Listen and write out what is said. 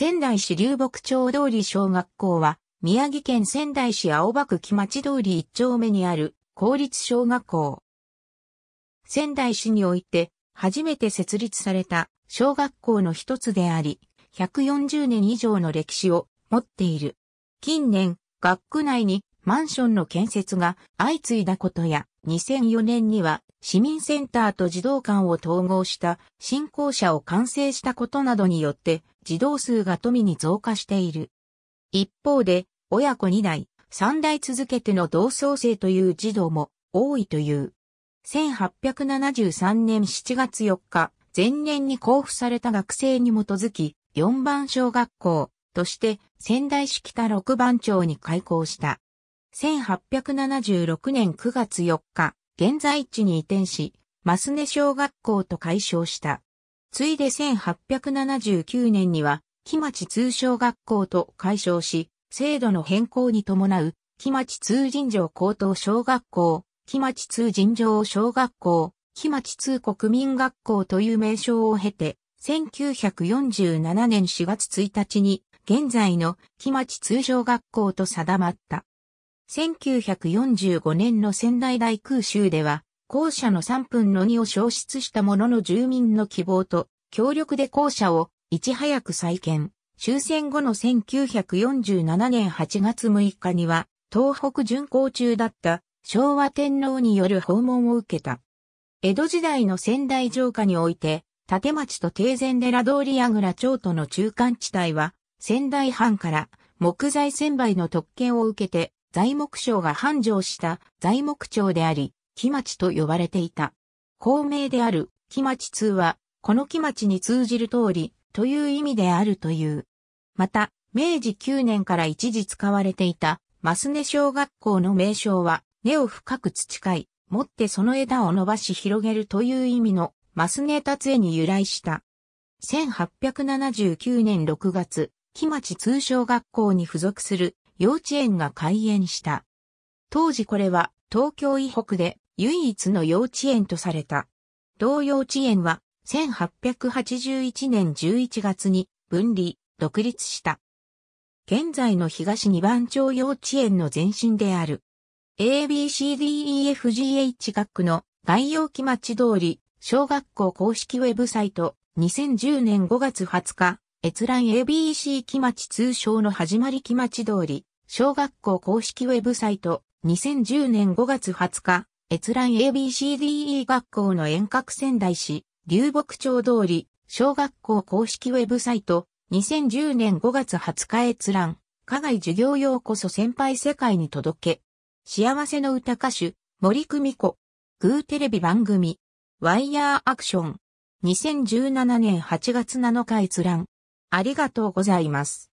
仙台市流木町通り小学校は、宮城県仙台市青葉区木町通り1丁目にある公立小学校。仙台市において初めて設立された小学校の一つであり、140年以上の歴史を持っている。近年、学区内にマンションの建設が相次いだことや、2004年には市民センターと児童館を統合した新校舎を完成したことなどによって児童数が富に増加している。一方で親子2代、3代続けての同窓生という児童も多いという。1873年7月4日、前年に交付された学生に基づき、4番小学校として仙台市北6番町に開校した。1876年9月4日、現在地に移転し、マスネ小学校と改称した。ついで1879年には、木町通小学校と改称し、制度の変更に伴う、木町通尋常高等小学校、木町通尋常小学校、木町通国民学校という名称を経て、1947年4月1日に、現在の木町通小学校と定まった。1945年の仙台大空襲では、校舎の3分の2を消失したものの住民の希望と、協力で校舎をいち早く再建。終戦後の1947年8月6日には、東北巡行中だった昭和天皇による訪問を受けた。江戸時代の仙台城下において、立町と定前寺通り矢倉町との中間地帯は、仙台藩から木材専売の特権を受けて材木省が繁盛した材木町であり、木町と呼ばれていた。公名である木町通は、この木町に通じる通りという意味であるという。また、明治9年から一時使われていた、マスネ小学校の名称は、根を深く培い、持ってその枝を伸ばし広げるという意味の、マスネ達絵に由来した。1879年6月、木町通小学校に付属する幼稚園が開園した。当時これは東京以北で唯一の幼稚園とされた。同幼稚園は1881年11月に分離、独立した。現在の東二番町幼稚園の前身である。ABCDEFGH 学区の概要期待通り、小学校公式ウェブサイト、2010年5月20日、閲覧 ABC 期待通称の始まり期待通り、小学校公式ウェブサイト、2010年5月20日、閲覧 ABCDE 学校の遠隔仙台市、流木町通り、小学校公式ウェブサイト、2010年5月20日閲覧、課外授業用こそ先輩世界に届け。幸せの歌歌手、森久美子。グーテレビ番組、ワイヤーアクション。2017年8月7日閲覧。ありがとうございます。